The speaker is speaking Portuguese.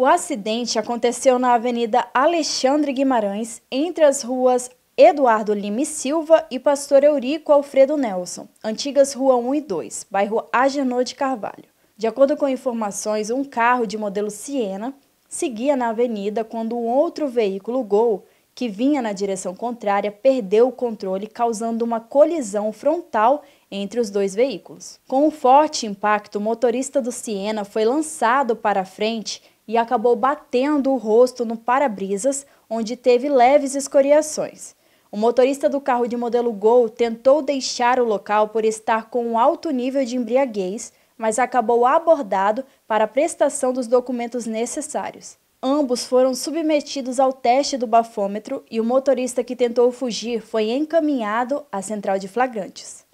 O acidente aconteceu na Avenida Alexandre Guimarães, entre as ruas Eduardo Lima e Silva e Pastor Eurico Alfredo Nelson, antigas Rua 1 e 2, bairro Agenor de Carvalho. De acordo com informações, um carro de modelo Siena seguia na avenida quando um outro veículo Gol, que vinha na direção contrária, perdeu o controle, causando uma colisão frontal entre os dois veículos. Com um forte impacto, o motorista do Siena foi lançado para frente e acabou batendo o rosto no para-brisas, onde teve leves escoriações. O motorista do carro de modelo Gol tentou deixar o local por estar com um alto nível de embriaguez, mas acabou abordado para a prestação dos documentos necessários. Ambos foram submetidos ao teste do bafômetro e o motorista que tentou fugir foi encaminhado à central de flagrantes.